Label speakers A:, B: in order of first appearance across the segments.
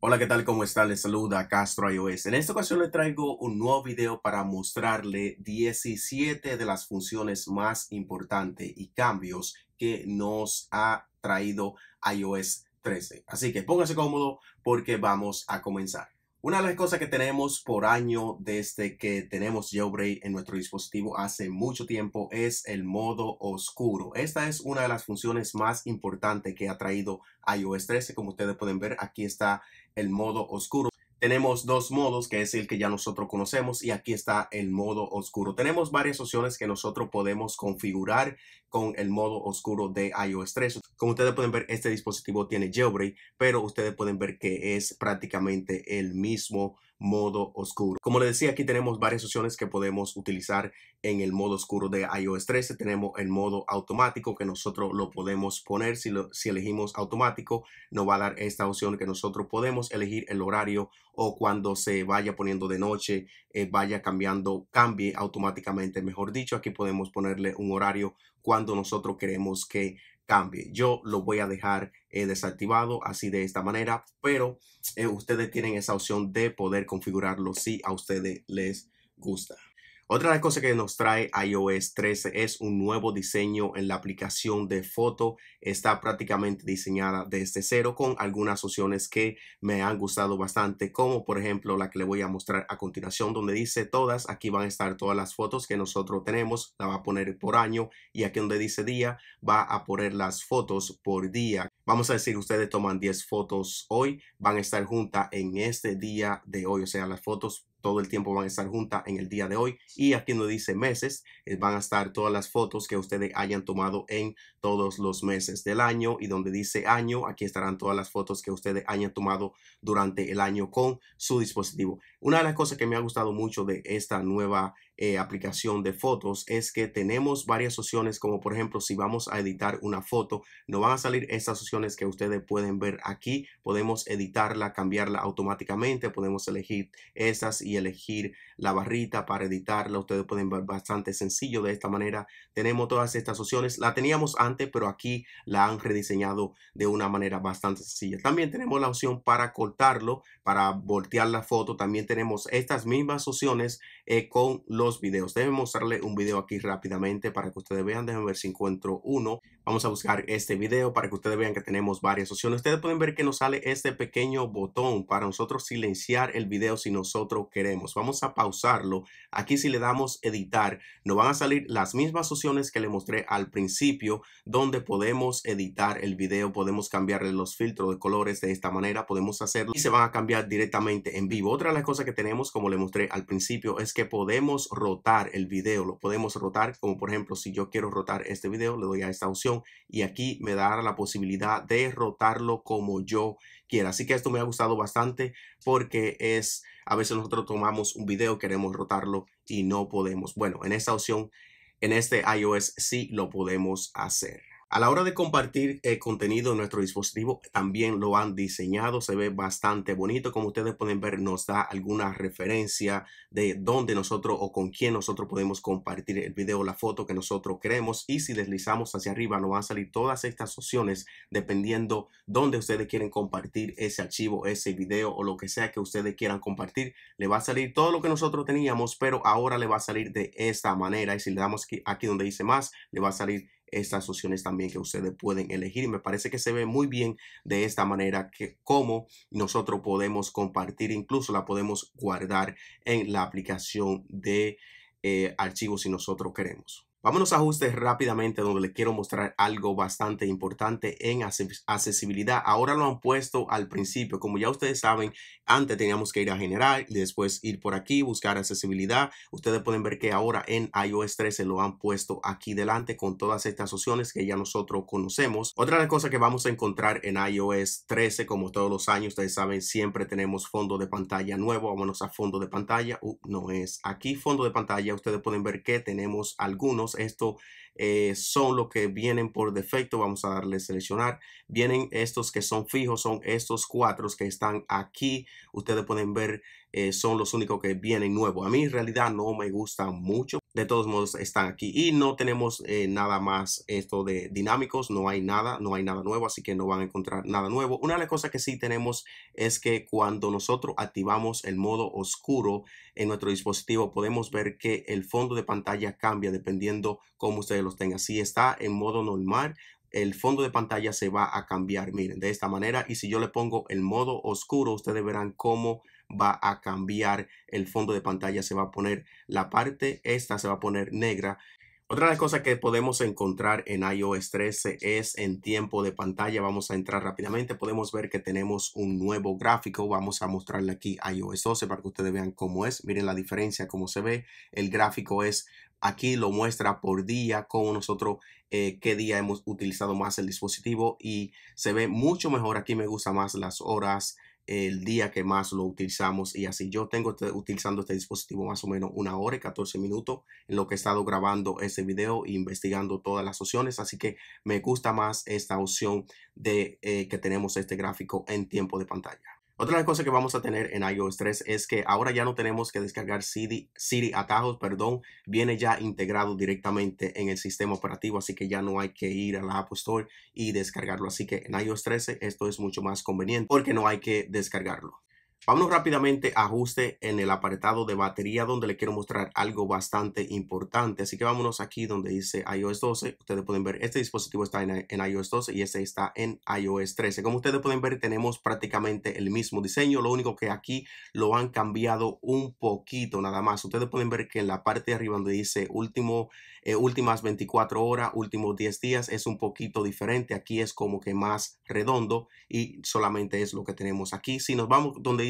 A: Hola, ¿qué tal? ¿Cómo están? Les saluda Castro iOS. En esta ocasión les traigo un nuevo video para mostrarle 17 de las funciones más importantes y cambios que nos ha traído iOS 13. Así que póngase cómodo porque vamos a comenzar. Una de las cosas que tenemos por año desde que tenemos Jailbreak en nuestro dispositivo hace mucho tiempo es el modo oscuro. Esta es una de las funciones más importantes que ha traído iOS 13. Como ustedes pueden ver, aquí está el modo oscuro tenemos dos modos, que es el que ya nosotros conocemos y aquí está el modo oscuro. Tenemos varias opciones que nosotros podemos configurar con el modo oscuro de iOS 3. Como ustedes pueden ver, este dispositivo tiene jailbreak, pero ustedes pueden ver que es prácticamente el mismo modo oscuro. Como le decía, aquí tenemos varias opciones que podemos utilizar en el modo oscuro de iOS 13. Tenemos el modo automático que nosotros lo podemos poner. Si, elegimos automático, nos va a dar esta opción que nosotros podemos elegir el horario o cuando se vaya poniendo de noche, eh, vaya cambiando, cambie automáticamente. Mejor dicho, aquí podemos ponerle un horario cuando nosotros queremos que cambie. Yo lo voy a dejar eh, desactivado así de esta manera, pero eh, ustedes tienen esa opción de poder configurarlo si a ustedes les gusta. Otra de las cosas que nos trae iOS 13 es un nuevo diseño en la aplicación de foto. Está prácticamente diseñada desde cero con algunas opciones que me han gustado bastante, como por ejemplo la que le voy a mostrar a continuación, donde dice todas. Aquí van a estar todas las fotos que nosotros tenemos. La va a poner por año y aquí donde dice día va a poner las fotos por día. Vamos a decir, ustedes toman 10 fotos hoy, van a estar juntas en este día de hoy. O sea, las fotos todo el tiempo van a estar juntas en el día de hoy. Y aquí nos dice meses, eh, van a estar todas las fotos que ustedes hayan tomado en todos los meses del año. Y donde dice año, aquí estarán todas las fotos que ustedes hayan tomado durante el año con su dispositivo. Una de las cosas que me ha gustado mucho de esta nueva eh, aplicación de fotos es que tenemos varias opciones, como por ejemplo, si vamos a editar una foto, no van a salir estas opciones que ustedes pueden ver aquí. Podemos editarla, cambiarla automáticamente, podemos elegir esas y elegir la barrita para editarla. Ustedes pueden ver bastante sencillo de esta manera. Tenemos todas estas opciones. La teníamos antes, pero aquí la han rediseñado de una manera bastante sencilla. También tenemos la opción para cortarlo, para voltear la foto. También tenemos estas mismas opciones eh, con los vídeos videos. mostrarle un video aquí rápidamente para que ustedes vean. Déjenme ver si encuentro uno. Vamos a buscar este video para que ustedes vean que tenemos varias opciones. Ustedes pueden ver que nos sale este pequeño botón para nosotros silenciar el video si nosotros queremos. Vamos a pausarlo. Aquí si le damos editar, nos van a salir las mismas opciones que le mostré al principio, donde podemos editar el video, podemos cambiarle los filtros de colores de esta manera, podemos hacerlo y se van a cambiar directamente en vivo. Otra de las cosas que tenemos, como le mostré al principio, es que podemos rotar el video. Lo podemos rotar, como por ejemplo, si yo quiero rotar este video, le doy a esta opción y aquí me dará la posibilidad de rotarlo como yo quiera. Así que esto me ha gustado bastante porque es, a veces nosotros tomamos un video, queremos rotarlo y no podemos. Bueno, en esta opción, en este iOS sí lo podemos hacer. A la hora de compartir el eh, contenido en nuestro dispositivo, también lo han diseñado, se ve bastante bonito. Como ustedes pueden ver, nos da alguna referencia de dónde nosotros o con quién nosotros podemos compartir el video, la foto que nosotros queremos. Y si deslizamos hacia arriba, nos van a salir todas estas opciones dependiendo dónde ustedes quieren compartir ese archivo, ese video o lo que sea que ustedes quieran compartir. Le va a salir todo lo que nosotros teníamos, pero ahora le va a salir de esta manera. Y si le damos aquí, aquí donde dice más, le va a salir estas opciones también que ustedes pueden elegir. Y me parece que se ve muy bien de esta manera que como nosotros podemos compartir, incluso la podemos guardar en la aplicación de eh, archivos si nosotros queremos. Vámonos a ajustes rápidamente donde les quiero mostrar algo bastante importante en accesibilidad. Ahora lo han puesto al principio. Como ya ustedes saben, antes teníamos que ir a general y después ir por aquí, buscar accesibilidad. Ustedes pueden ver que ahora en iOS 13 lo han puesto aquí delante con todas estas opciones que ya nosotros conocemos. Otra de las cosas que vamos a encontrar en iOS 13, como todos los años, ustedes saben, siempre tenemos fondo de pantalla nuevo. Vámonos a fondo de pantalla. Uh, no es aquí fondo de pantalla. Ustedes pueden ver que tenemos algunos estos eh, son los que vienen por defecto. Vamos a darle seleccionar. Vienen estos que son fijos, son estos cuatro que están aquí. Ustedes pueden ver, eh, son los únicos que vienen nuevos. A mí en realidad no me gustan mucho de todos modos están aquí y no tenemos eh, nada más esto de dinámicos, no hay nada, no hay nada nuevo, así que no van a encontrar nada nuevo. Una de las cosas que sí tenemos es que cuando nosotros activamos el modo oscuro en nuestro dispositivo, podemos ver que el fondo de pantalla cambia dependiendo cómo ustedes los tengan. Si está en modo normal, el fondo de pantalla se va a cambiar, miren, de esta manera. Y si yo le pongo el modo oscuro, ustedes verán cómo va a cambiar el fondo de pantalla, se va a poner la parte, esta se va a poner negra. Otra cosa que podemos encontrar en iOS 13 es en tiempo de pantalla. Vamos a entrar rápidamente. Podemos ver que tenemos un nuevo gráfico. Vamos a mostrarle aquí iOS 12 para que ustedes vean cómo es. Miren la diferencia, cómo se ve. El gráfico es aquí lo muestra por día, como nosotros eh, qué día hemos utilizado más el dispositivo y se ve mucho mejor. Aquí me gusta más las horas, el día que más lo utilizamos y así. Yo tengo este, utilizando este dispositivo más o menos una hora y 14 minutos en lo que he estado grabando este video e investigando todas las opciones. Así que me gusta más esta opción de eh, que tenemos este gráfico en tiempo de pantalla. Otra de las cosas que vamos a tener en iOS 3 es que ahora ya no tenemos que descargar Siri, Siri atajos, perdón, viene ya integrado directamente en el sistema operativo, así que ya no hay que ir a la App Store y descargarlo. Así que en iOS 13 esto es mucho más conveniente porque no hay que descargarlo. Vámonos rápidamente a ajuste en el apartado de batería donde le quiero mostrar algo bastante importante. Así que vámonos aquí donde dice iOS 12. Ustedes pueden ver, este dispositivo está en, iOS 12 y este está en iOS 13. Como ustedes pueden ver, tenemos prácticamente el mismo diseño. Lo único que aquí lo han cambiado un poquito nada más. Ustedes pueden ver que en la parte de arriba donde dice último, eh, últimas 24 horas, últimos 10 días, es un poquito diferente. Aquí es como que más redondo y solamente es lo que tenemos aquí. Si nos vamos donde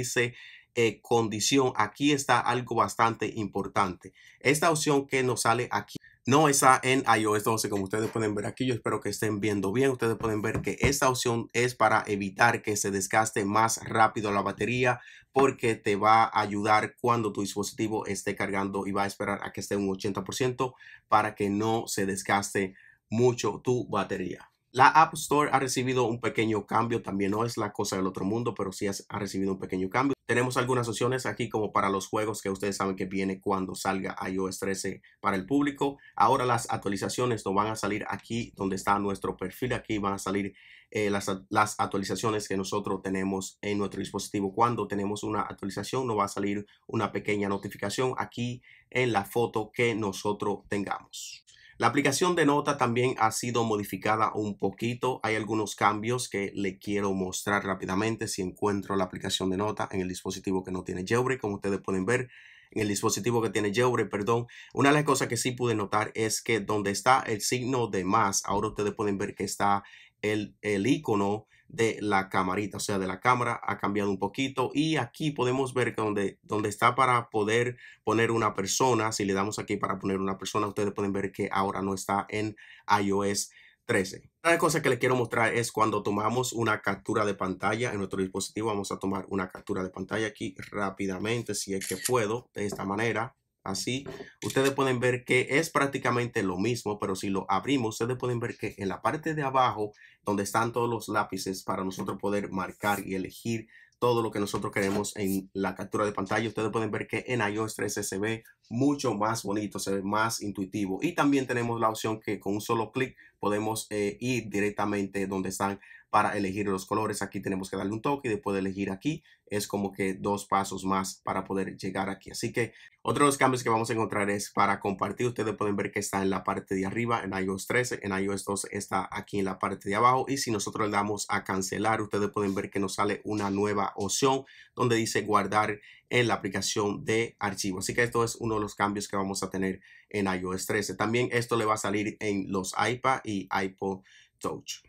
A: eh, condición, aquí está algo bastante importante. Esta opción que nos sale aquí no está en iOS 12, como ustedes pueden ver aquí. Yo espero que estén viendo bien. Ustedes pueden ver que esta opción es para evitar que se desgaste más rápido la batería porque te va a ayudar cuando tu dispositivo esté cargando y va a esperar a que esté un 80% para que no se desgaste mucho tu batería. La App Store ha recibido un pequeño cambio, también no es la cosa del otro mundo, pero sí ha recibido un pequeño cambio. Tenemos algunas opciones aquí como para los juegos que ustedes saben que viene cuando salga iOS 13 para el público. Ahora las actualizaciones no van a salir aquí donde está nuestro perfil, aquí van a salir eh, las, las, actualizaciones que nosotros tenemos en nuestro dispositivo. Cuando tenemos una actualización, nos va a salir una pequeña notificación aquí en la foto que nosotros tengamos. La aplicación de nota también ha sido modificada un poquito. Hay algunos cambios que le quiero mostrar rápidamente si encuentro la aplicación de nota en el dispositivo que no tiene Jailbreak. Como ustedes pueden ver, en el dispositivo que tiene Jailbreak, perdón, una de las cosas que sí pude notar es que donde está el signo de más, ahora ustedes pueden ver que está el, el icono de la camarita, o sea, de la cámara ha cambiado un poquito y aquí podemos ver que donde, está para poder poner una persona, si le damos aquí para poner una persona, ustedes pueden ver que ahora no está en iOS 13. Una cosa que les quiero mostrar es cuando tomamos una captura de pantalla en nuestro dispositivo. Vamos a tomar una captura de pantalla aquí rápidamente, si es que puedo, de esta manera. Así, ustedes pueden ver que es prácticamente lo mismo, pero si lo abrimos, ustedes pueden ver que en la parte de abajo, donde están todos los lápices para nosotros poder marcar y elegir todo lo que nosotros queremos en la captura de pantalla. Ustedes pueden ver que en iOS 13 se ve mucho más bonito, se ve más intuitivo. Y también tenemos la opción que con un solo clic podemos eh, ir directamente donde están para elegir los colores. Aquí tenemos que darle un toque y después elegir aquí es como que dos pasos más para poder llegar aquí. Así que otro de los cambios que vamos a encontrar es para compartir. Ustedes pueden ver que está en la parte de arriba en iOS 13, en iOS 2 está aquí en la parte de abajo y si nosotros le damos a cancelar, ustedes pueden ver que nos sale una nueva opción donde dice guardar en la aplicación de archivos Así que esto es uno de los cambios que vamos a tener en iOS 13. También esto le va a salir en los iPad y iPod Touch.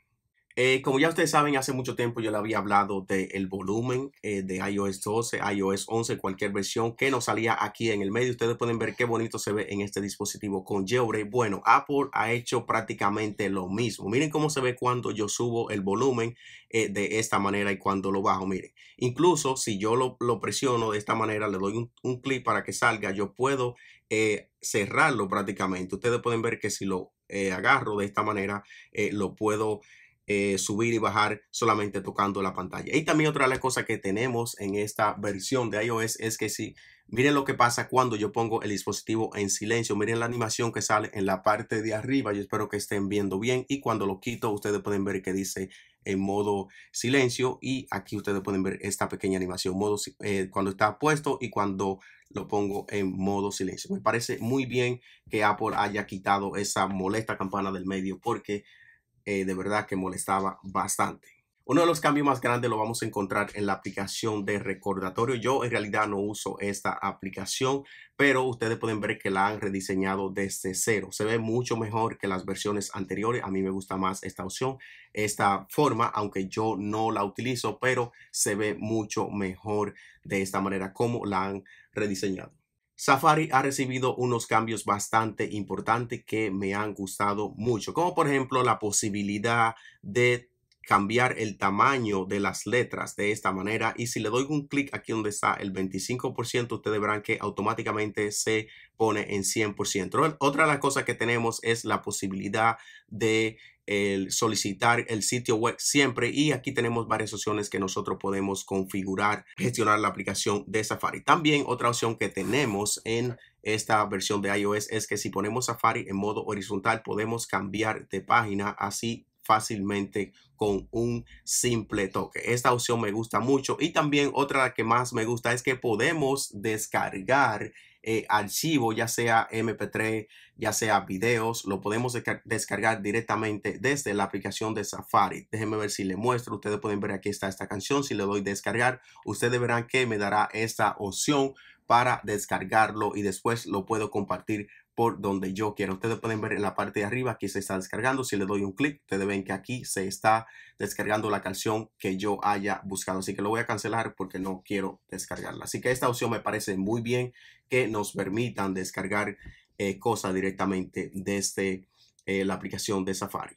A: Eh, como ya ustedes saben, hace mucho tiempo yo le había hablado del volumen eh, de iOS 12, iOS 11, cualquier versión que nos salía aquí en el medio. Ustedes pueden ver qué bonito se ve en este dispositivo con Jailbreak. Bueno, Apple ha hecho prácticamente lo mismo. Miren cómo se ve cuando yo subo el volumen eh, de esta manera y cuando lo bajo. Miren, incluso si yo lo, presiono de esta manera, le doy un, clic para que salga, yo puedo cerrarlo prácticamente. Ustedes pueden ver que si lo agarro de esta manera, lo puedo eh, subir y bajar solamente tocando la pantalla. Y también otra de las cosas que tenemos en esta versión de iOS es que si miren lo que pasa cuando yo pongo el dispositivo en silencio, miren la animación que sale en la parte de arriba, yo espero que estén viendo bien y cuando lo quito ustedes pueden ver que dice en modo silencio y aquí ustedes pueden ver esta pequeña animación modo eh, cuando está puesto y cuando lo pongo en modo silencio. Me parece muy bien que Apple haya quitado esa molesta campana del medio porque eh, de verdad que molestaba bastante. Uno de los cambios más grandes lo vamos a encontrar en la aplicación de recordatorio. Yo en realidad no uso esta aplicación, pero ustedes pueden ver que la han rediseñado desde cero. Se ve mucho mejor que las versiones anteriores. A mí me gusta más esta opción, esta forma, aunque yo no la utilizo, pero se ve mucho mejor de esta manera como la han rediseñado. Safari ha recibido unos cambios bastante importantes que me han gustado mucho, como por ejemplo la posibilidad de cambiar el tamaño de las letras de esta manera y si le doy un clic aquí donde está el 25% ustedes verán que automáticamente se pone en 100%. Otra de las cosas que tenemos es la posibilidad de el solicitar el sitio web siempre y aquí tenemos varias opciones que nosotros podemos configurar, gestionar la aplicación de Safari. También otra opción que tenemos en esta versión de iOS es que si ponemos Safari en modo horizontal podemos cambiar de página así fácilmente con un simple toque. Esta opción me gusta mucho y también otra que más me gusta es que podemos descargar eh, archivo, ya sea MP3, ya sea videos, lo podemos descargar directamente desde la aplicación de Safari. Déjenme ver si le muestro. Ustedes pueden ver aquí está esta canción. Si le doy descargar, ustedes verán que me dará esta opción para descargarlo y después lo puedo compartir por donde yo quiero. Ustedes pueden ver en la parte de arriba, que se está descargando. Si le doy un clic, ustedes ven que aquí se está descargando la canción que yo haya buscado. Así que lo voy a cancelar porque no quiero descargarla. Así que esta opción me parece muy bien que nos permitan descargar eh, cosas directamente desde eh, la aplicación de Safari.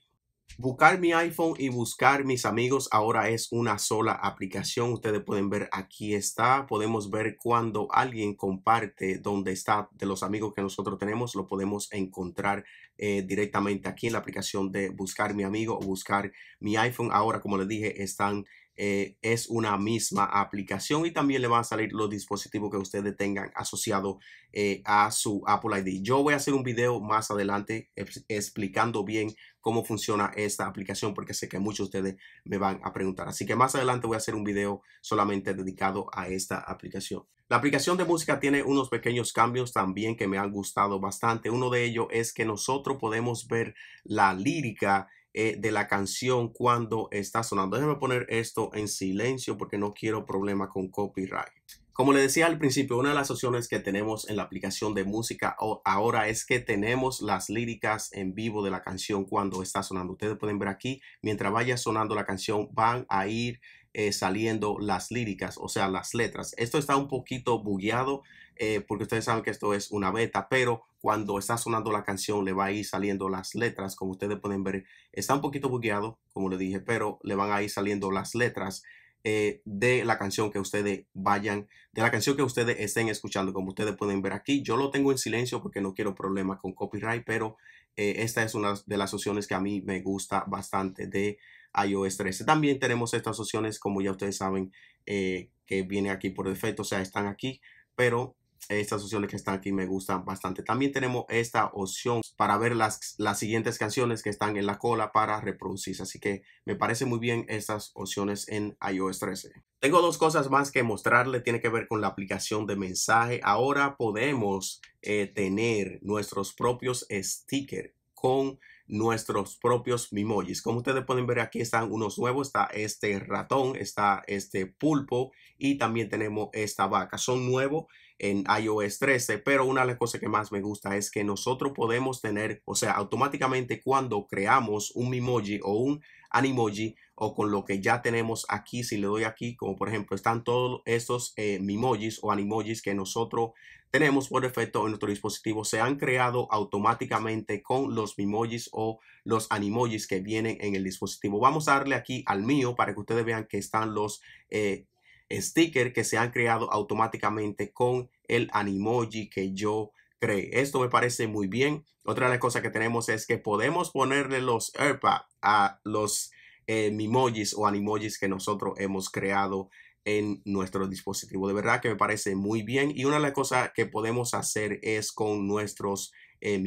A: Buscar mi iPhone y buscar mis amigos ahora es una sola aplicación. Ustedes pueden ver aquí está. Podemos ver cuando alguien comparte dónde está de los amigos que nosotros tenemos. Lo podemos encontrar eh, directamente aquí en la aplicación de buscar mi amigo o buscar mi iPhone. Ahora, como les dije, están eh, es una misma aplicación y también le van a salir los dispositivos que ustedes tengan asociado eh, a su Apple ID. Yo voy a hacer un video más adelante explicando bien cómo funciona esta aplicación porque sé que muchos de ustedes me van a preguntar. Así que más adelante voy a hacer un video solamente dedicado a esta aplicación. La aplicación de música tiene unos pequeños cambios también que me han gustado bastante. Uno de ellos es que nosotros podemos ver la lírica eh, de la canción cuando está sonando. Déjenme poner esto en silencio porque no quiero problema con copyright. Como le decía al principio, una de las opciones que tenemos en la aplicación de música ahora es que tenemos las líricas en vivo de la canción cuando está sonando. Ustedes pueden ver aquí, mientras vaya sonando la canción, van a ir eh, saliendo las líricas, o sea, las letras. Esto está un poquito bugueado eh, porque ustedes saben que esto es una beta, pero cuando está sonando la canción le va a ir saliendo las letras, como ustedes pueden ver. Está un poquito bugueado, como le dije, pero le van a ir saliendo las letras eh, de la canción que ustedes vayan, de la canción que ustedes estén escuchando, como ustedes pueden ver aquí. Yo lo tengo en silencio porque no quiero problemas con copyright, pero eh, esta es una de las opciones que a mí me gusta bastante de iOS 13. También tenemos estas opciones, como ya ustedes saben, eh, que viene aquí por defecto, o sea, están aquí, pero estas opciones que están aquí me gustan bastante. También tenemos esta opción para ver las, las siguientes canciones que están en la cola para reproducirse. Así que me parece muy bien estas opciones en iOS 13. Tengo dos cosas más que mostrarle. Tiene que ver con la aplicación de mensaje. Ahora podemos eh, tener nuestros propios stickers con nuestros propios Mimojis. Como ustedes pueden ver, aquí están unos nuevos. Está este ratón, está este pulpo y también tenemos esta vaca. Son nuevos en iOS 13, pero una de las cosas que más me gusta es que nosotros podemos tener, o sea, automáticamente cuando creamos un Mimoji o un Animoji o con lo que ya tenemos aquí, si le doy aquí, como por ejemplo están todos estos eh, Mimojis o Animojis que nosotros tenemos por defecto en nuestro dispositivo se han creado automáticamente con los Mimojis o los Animojis que vienen en el dispositivo. Vamos a darle aquí al mío para que ustedes vean que están los eh, stickers que se han creado automáticamente con el Animoji que yo creé. Esto me parece muy bien. Otra de las cosas que tenemos es que podemos ponerle los AirPods a los eh, Mimojis o Animojis que nosotros hemos creado en nuestro dispositivo. De verdad que me parece muy bien. Y una de las cosas que podemos hacer es con nuestros eh,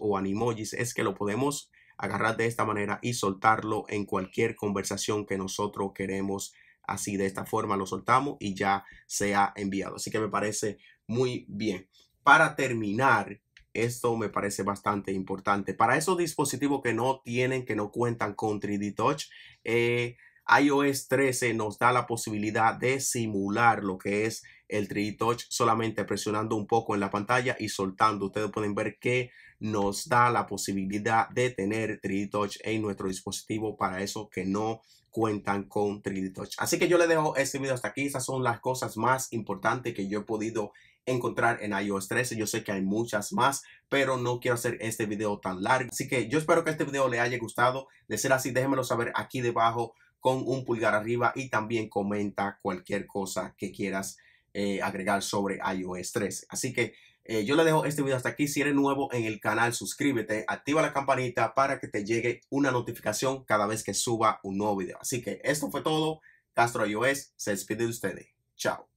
A: o animojis, es que lo podemos agarrar de esta manera y soltarlo en cualquier conversación que nosotros queremos. Así de esta forma lo soltamos y ya se ha enviado. Así que me parece muy bien. Para terminar, esto me parece bastante importante. Para esos dispositivos que no tienen, que no cuentan con 3D Touch, eh, iOS 13 nos da la posibilidad de simular lo que es el 3D Touch solamente presionando un poco en la pantalla y soltando. Ustedes pueden ver que nos da la posibilidad de tener 3D Touch en nuestro dispositivo para eso que no cuentan con 3D Touch. Así que yo le dejo este video hasta aquí. Esas son las cosas más importantes que yo he podido encontrar en iOS 13. Yo sé que hay muchas más, pero no quiero hacer este video tan largo. Así que yo espero que este video le haya gustado. De ser así, déjenmelo saber aquí debajo con un pulgar arriba y también comenta cualquier cosa que quieras eh, agregar sobre iOS 13. Así que eh, yo le dejo este video hasta aquí. Si eres nuevo en el canal, suscríbete, activa la campanita para que te llegue una notificación cada vez que suba un nuevo video. Así que esto fue todo. Castro iOS se despide de ustedes. Chao.